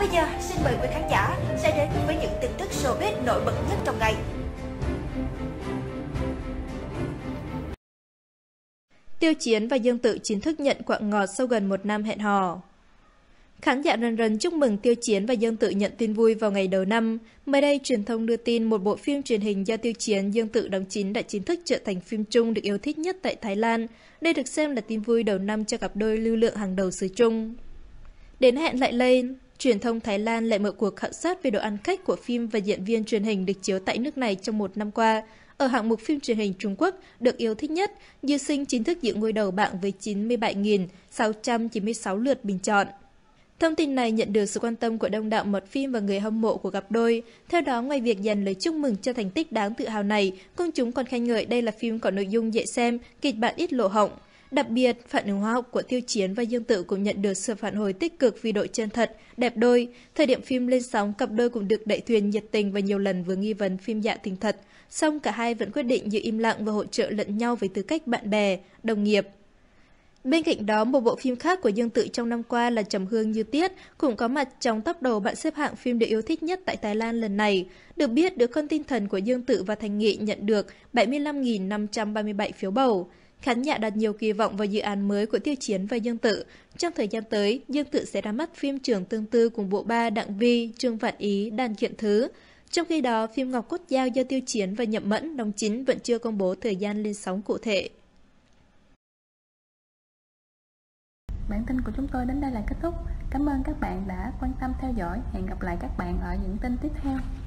Còn bây giờ, xin mời quý khán giả sẽ đến với những tin tức showbiz nổi bật nhất trong ngày. Tiêu Chiến và Dương Tự chính thức nhận quạng ngọt sau gần một năm hẹn hò. Khán giả rần rần chúc mừng Tiêu Chiến và Dương Tự nhận tin vui vào ngày đầu năm. Mới đây, truyền thông đưa tin một bộ phim truyền hình do Tiêu Chiến, Dương Tự đóng chính đã chính thức trở thành phim chung được yêu thích nhất tại Thái Lan. Đây được xem là tin vui đầu năm cho cặp đôi lưu lượng hàng đầu xứ Trung. Đến hẹn lại lên! truyền thông Thái Lan lại mở cuộc khảo sát về độ ăn khách của phim và diễn viên truyền hình được chiếu tại nước này trong một năm qua. Ở hạng mục phim truyền hình Trung Quốc được yêu thích nhất, Dư Sinh chính thức giữ ngôi đầu bảng với 97.696 lượt bình chọn. Thông tin này nhận được sự quan tâm của đông đảo mật phim và người hâm mộ của cặp đôi. Theo đó, ngoài việc dành lời chúc mừng cho thành tích đáng tự hào này, công chúng còn khen ngợi đây là phim có nội dung dễ xem, kịch bản ít lộ hỏng, Đặc biệt, phản ứng hóa học của Tiêu Chiến và Dương Tự cũng nhận được sự phản hồi tích cực vì đội chân thật, đẹp đôi. Thời điểm phim lên sóng, cặp đôi cũng được đại thuyền nhiệt tình và nhiều lần vừa nghi vấn phim dạ tình thật. Song cả hai vẫn quyết định giữ im lặng và hỗ trợ lẫn nhau với tư cách bạn bè, đồng nghiệp. Bên cạnh đó, một bộ phim khác của Dương Tự trong năm qua là Trầm Hương Như Tiết cũng có mặt trong top đầu bạn xếp hạng phim được yêu thích nhất tại Thái Lan lần này. Được biết, đứa con tinh thần của Dương Tự và Thành Nghị nhận được 75.537 phiếu bầu. Khán giả đặt nhiều kỳ vọng vào dự án mới của Tiêu Chiến và Dương Tự. Trong thời gian tới, Dương Tự sẽ ra mắt phim trường tương tư cùng bộ ba Đặng Vi, Trương Vạn Ý, Đàn Kiện Thứ. Trong khi đó, phim Ngọc Cốt Giao do Tiêu Chiến và Nhậm Mẫn đóng chính vẫn chưa công bố thời gian lên sóng cụ thể. Bản tin của chúng tôi đến đây là kết thúc. Cảm ơn các bạn đã quan tâm theo dõi. Hẹn gặp lại các bạn ở những tin tiếp theo.